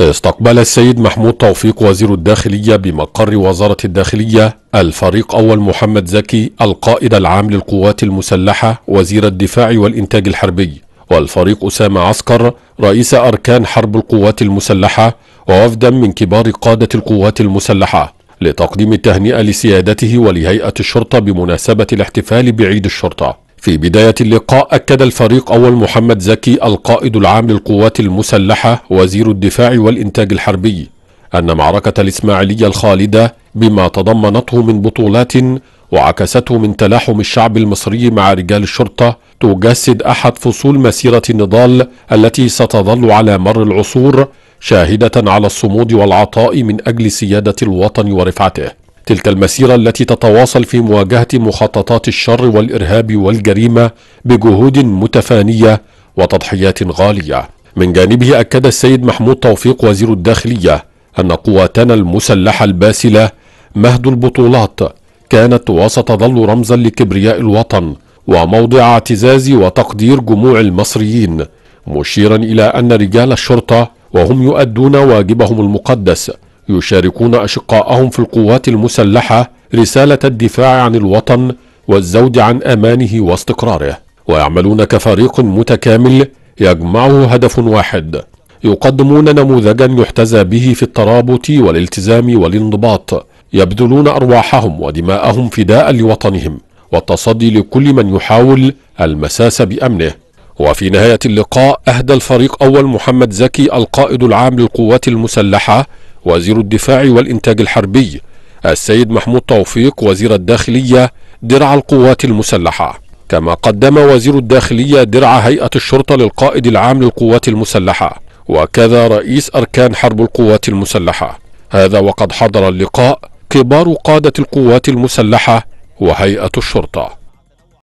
استقبل السيد محمود توفيق وزير الداخلية بمقر وزارة الداخلية الفريق أول محمد زكي القائد العام للقوات المسلحة وزير الدفاع والإنتاج الحربي والفريق أسامة عسكر رئيس أركان حرب القوات المسلحة ووفدا من كبار قادة القوات المسلحة لتقديم التهنئة لسيادته ولهيئة الشرطة بمناسبة الاحتفال بعيد الشرطة في بداية اللقاء أكد الفريق أول محمد زكي القائد العام للقوات المسلحة وزير الدفاع والإنتاج الحربي أن معركة الإسماعيلية الخالدة بما تضمنته من بطولات وعكسته من تلاحم الشعب المصري مع رجال الشرطة تجسد أحد فصول مسيرة النضال التي ستظل على مر العصور شاهدة على الصمود والعطاء من أجل سيادة الوطن ورفعته تلك المسيرة التي تتواصل في مواجهة مخططات الشر والإرهاب والجريمة بجهود متفانية وتضحيات غالية من جانبه أكد السيد محمود توفيق وزير الداخلية أن قواتنا المسلحة الباسلة مهد البطولات كانت وستظل رمزا لكبرياء الوطن وموضع اعتزاز وتقدير جموع المصريين مشيرا إلى أن رجال الشرطة وهم يؤدون واجبهم المقدس يشاركون أشقاءهم في القوات المسلحة رسالة الدفاع عن الوطن والزود عن أمانه واستقراره ويعملون كفريق متكامل يجمعه هدف واحد يقدمون نموذجا يحتذى به في الترابط والالتزام والانضباط يبذلون أرواحهم ودماءهم فداء لوطنهم والتصدي لكل من يحاول المساس بأمنه وفي نهاية اللقاء أهدى الفريق أول محمد زكي القائد العام للقوات المسلحة وزير الدفاع والإنتاج الحربي السيد محمود توفيق وزير الداخلية درع القوات المسلحة كما قدم وزير الداخلية درع هيئة الشرطة للقائد العام للقوات المسلحة وكذا رئيس أركان حرب القوات المسلحة هذا وقد حضر اللقاء كبار قادة القوات المسلحة وهيئة الشرطة